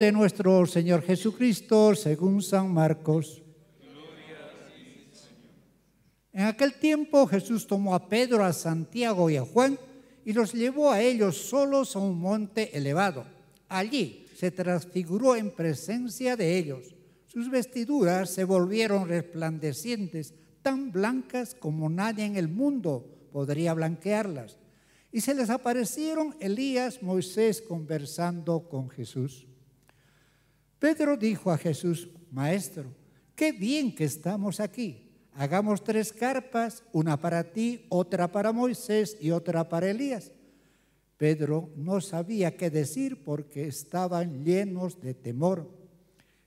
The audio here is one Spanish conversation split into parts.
de nuestro Señor Jesucristo según San Marcos. En aquel tiempo Jesús tomó a Pedro, a Santiago y a Juan y los llevó a ellos solos a un monte elevado. Allí se transfiguró en presencia de ellos. Sus vestiduras se volvieron resplandecientes, tan blancas como nadie en el mundo podría blanquearlas. Y se les aparecieron Elías, Moisés conversando con Jesús. Pedro dijo a Jesús, Maestro, qué bien que estamos aquí. Hagamos tres carpas, una para ti, otra para Moisés y otra para Elías. Pedro no sabía qué decir porque estaban llenos de temor.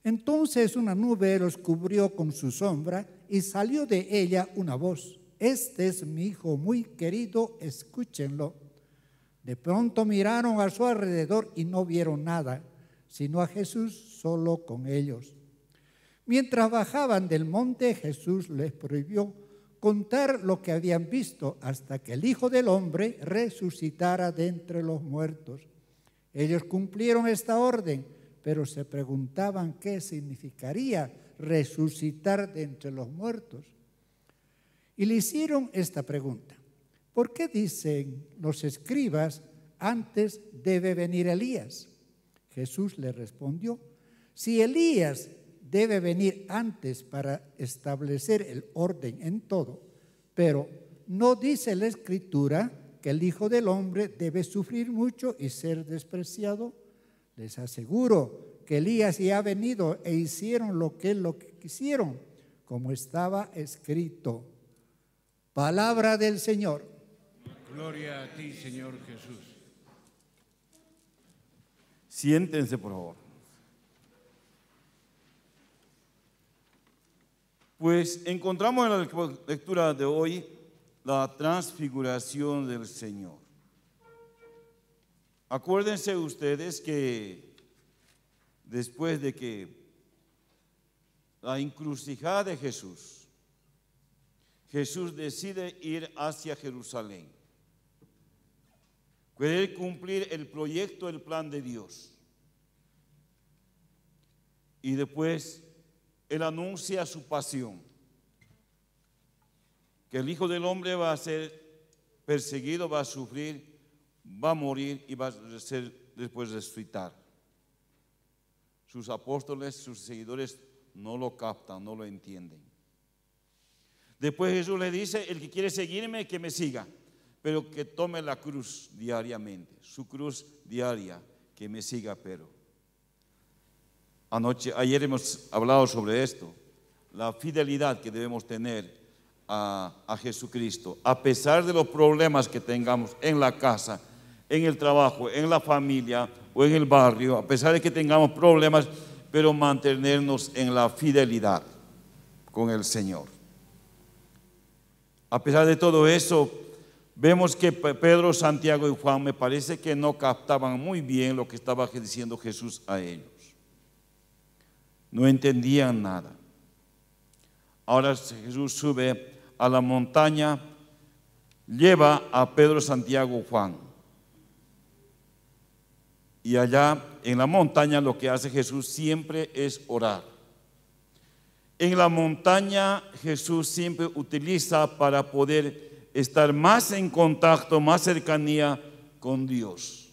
Entonces una nube los cubrió con su sombra y salió de ella una voz. Este es mi hijo muy querido, escúchenlo. De pronto miraron a su alrededor y no vieron nada sino a Jesús solo con ellos. Mientras bajaban del monte, Jesús les prohibió contar lo que habían visto hasta que el Hijo del Hombre resucitara de entre los muertos. Ellos cumplieron esta orden, pero se preguntaban qué significaría resucitar de entre los muertos. Y le hicieron esta pregunta. ¿Por qué dicen los escribas antes debe venir Elías? Jesús le respondió, si Elías debe venir antes para establecer el orden en todo, pero no dice la escritura que el Hijo del Hombre debe sufrir mucho y ser despreciado. Les aseguro que Elías ya ha venido e hicieron lo que lo quisieron, como estaba escrito. Palabra del Señor. Gloria a ti, Señor Jesús. Siéntense, por favor. Pues encontramos en la lectura de hoy la transfiguración del Señor. Acuérdense ustedes que después de que la incrucijada de Jesús, Jesús decide ir hacia Jerusalén, querer cumplir el proyecto, el plan de Dios y después él anuncia su pasión, que el Hijo del Hombre va a ser perseguido, va a sufrir, va a morir y va a ser después resucitar. Sus apóstoles, sus seguidores no lo captan, no lo entienden. Después Jesús le dice, el que quiere seguirme, que me siga, pero que tome la cruz diariamente, su cruz diaria, que me siga, pero. Anoche, ayer hemos hablado sobre esto, la fidelidad que debemos tener a, a, Jesucristo, a pesar de los problemas que tengamos en la casa, en el trabajo, en la familia o en el barrio, a pesar de que tengamos problemas, pero mantenernos en la fidelidad con el Señor. A pesar de todo eso, vemos que Pedro, Santiago y Juan me parece que no captaban muy bien lo que estaba diciendo Jesús a ellos no entendían nada. Ahora Jesús sube a la montaña, lleva a Pedro, Santiago, Juan. Y allá en la montaña lo que hace Jesús siempre es orar. En la montaña Jesús siempre utiliza para poder estar más en contacto, más cercanía con Dios.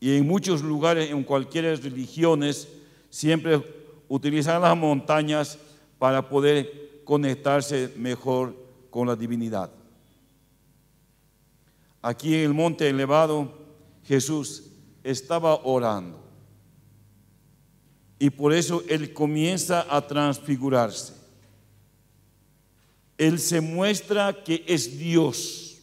Y en muchos lugares, en cualquier religiones, siempre utilizan las montañas para poder conectarse mejor con la divinidad. Aquí en el monte elevado, Jesús estaba orando. Y por eso Él comienza a transfigurarse. Él se muestra que es Dios.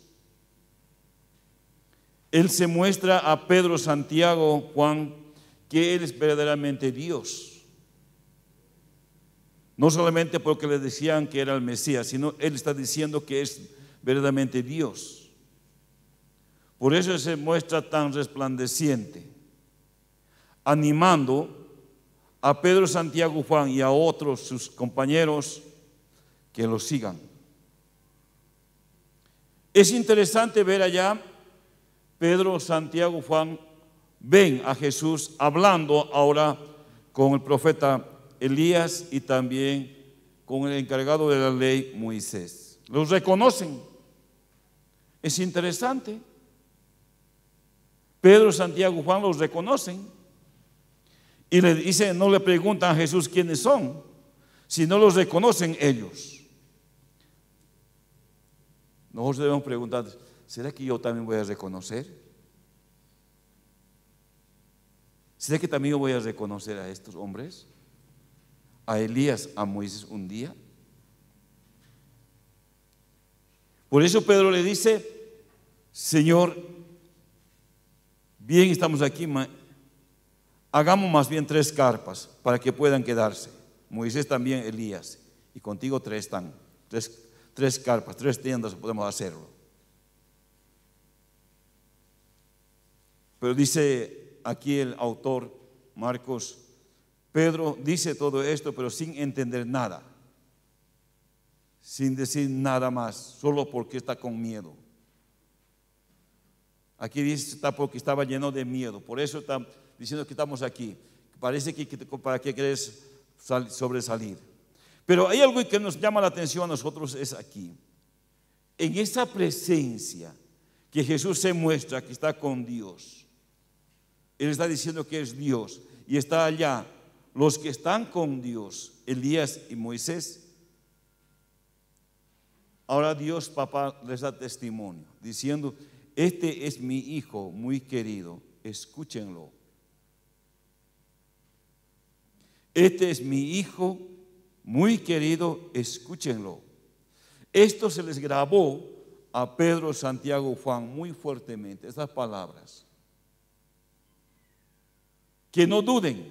Él se muestra a Pedro, Santiago, Juan que Él es verdaderamente Dios. No solamente porque le decían que era el Mesías, sino Él está diciendo que es verdaderamente Dios. Por eso se muestra tan resplandeciente, animando a Pedro, Santiago, Juan y a otros sus compañeros que lo sigan. Es interesante ver allá Pedro, Santiago, Juan ven a Jesús hablando ahora con el profeta Elías y también con el encargado de la ley, Moisés. Los reconocen. Es interesante. Pedro, Santiago, Juan los reconocen. Y le dice, no le preguntan a Jesús quiénes son, sino los reconocen ellos. Nosotros debemos preguntar, ¿será que yo también voy a reconocer? ¿Será que también voy a reconocer a estos hombres? A Elías, a Moisés un día. Por eso Pedro le dice, Señor, bien estamos aquí, hagamos más bien tres carpas para que puedan quedarse. Moisés también, Elías, y contigo tres están, tres, tres carpas, tres tiendas podemos hacerlo. Pero dice aquí el autor Marcos, Pedro dice todo esto, pero sin entender nada, sin decir nada más, solo porque está con miedo. Aquí dice está porque estaba lleno de miedo, por eso está diciendo que estamos aquí. Parece que para qué querés sobresalir. Pero hay algo que nos llama la atención a nosotros es aquí. En esa presencia que Jesús se muestra que está con Dios, él está diciendo que es Dios y está allá. Los que están con Dios, Elías y Moisés, ahora Dios papá les da testimonio, diciendo, este es mi hijo muy querido, escúchenlo. Este es mi hijo muy querido, escúchenlo. Esto se les grabó a Pedro, Santiago, Juan muy fuertemente, estas palabras que no duden,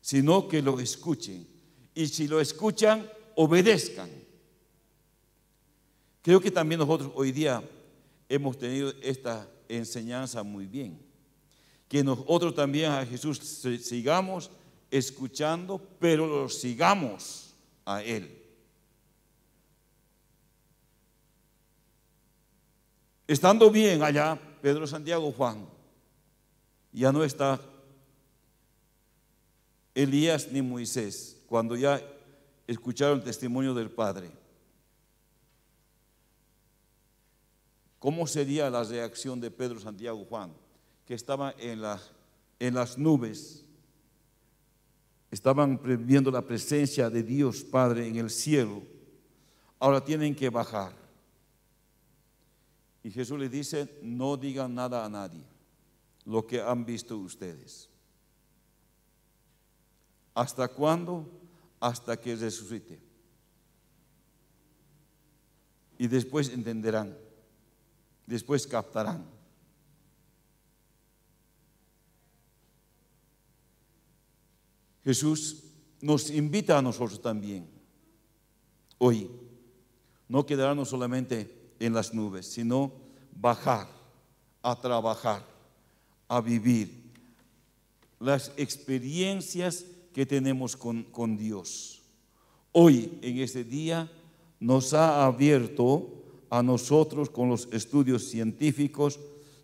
sino que lo escuchen. Y si lo escuchan, obedezcan. Creo que también nosotros hoy día hemos tenido esta enseñanza muy bien. Que nosotros también a Jesús sigamos escuchando, pero lo sigamos a Él. Estando bien allá, Pedro, Santiago, Juan, ya no está Elías ni Moisés, cuando ya escucharon el testimonio del Padre. ¿Cómo sería la reacción de Pedro, Santiago, Juan, que estaban en, en las nubes? Estaban viendo la presencia de Dios Padre en el cielo. Ahora tienen que bajar. Y Jesús les dice, no digan nada a nadie lo que han visto ustedes. ¿Hasta cuándo? Hasta que resucite. Y después entenderán, después captarán. Jesús nos invita a nosotros también hoy, no quedarnos solamente en las nubes, sino bajar, a trabajar, a vivir las experiencias que tenemos con, Dios. Hoy, en este día, nos ha abierto a nosotros con los estudios científicos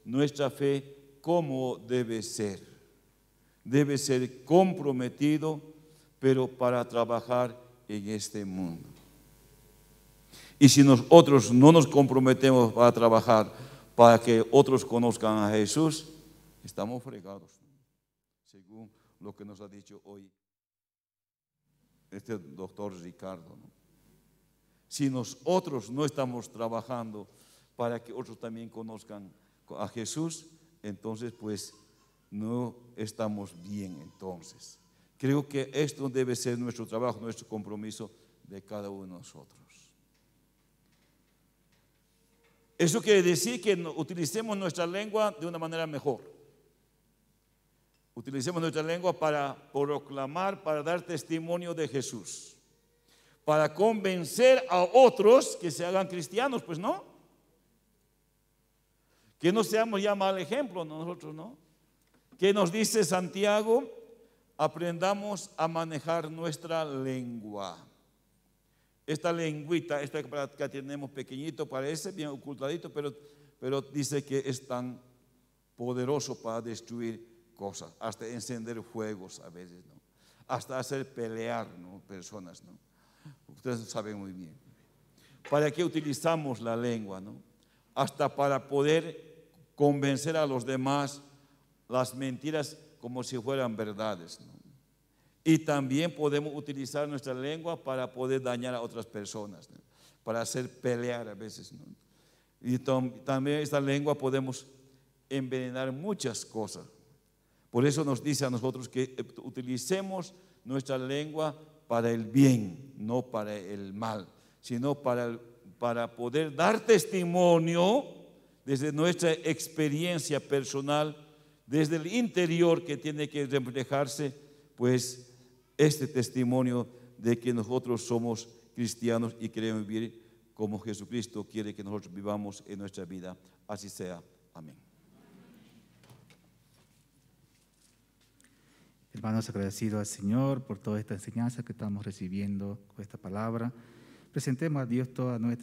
nuestra fe como debe ser. Debe ser comprometido, pero para trabajar en este mundo. Y si nosotros no nos comprometemos para trabajar para que otros conozcan a Jesús, estamos fregados. Según lo que nos ha dicho hoy este doctor Ricardo. Si nosotros no estamos trabajando para que otros también conozcan a Jesús, entonces pues no estamos bien entonces. Creo que esto debe ser nuestro trabajo, nuestro compromiso de cada uno de nosotros. Eso quiere decir que utilicemos nuestra lengua de una manera mejor. Utilicemos nuestra lengua para proclamar, para dar testimonio de Jesús, para convencer a otros que se hagan cristianos, pues no. Que no seamos ya mal ejemplo nosotros, ¿no? ¿Qué nos dice Santiago, aprendamos a manejar nuestra lengua. Esta lengüita, esta que tenemos pequeñito, parece bien ocultadito, pero, pero dice que es tan poderoso para destruir cosas, hasta encender fuegos a veces, ¿no? Hasta hacer pelear, ¿no? Personas, ¿no? Ustedes saben muy bien. ¿Para qué utilizamos la lengua, ¿no? Hasta para poder convencer a los demás las mentiras como si fueran verdades, Y también podemos utilizar nuestra lengua para poder dañar a otras personas, para hacer pelear a veces. Y también esta lengua podemos envenenar muchas cosas. Por eso nos dice a nosotros que eh, utilicemos nuestra lengua para el bien, no para el mal, sino para, para poder dar testimonio desde nuestra experiencia personal, desde el interior que tiene que reflejarse, pues este testimonio de que nosotros somos cristianos y queremos vivir como Jesucristo quiere que nosotros vivamos en nuestra vida. Así sea. Amén. Hermanos, agradecido al Señor por toda esta enseñanza que estamos recibiendo con esta palabra. Presentemos a Dios toda nuestra...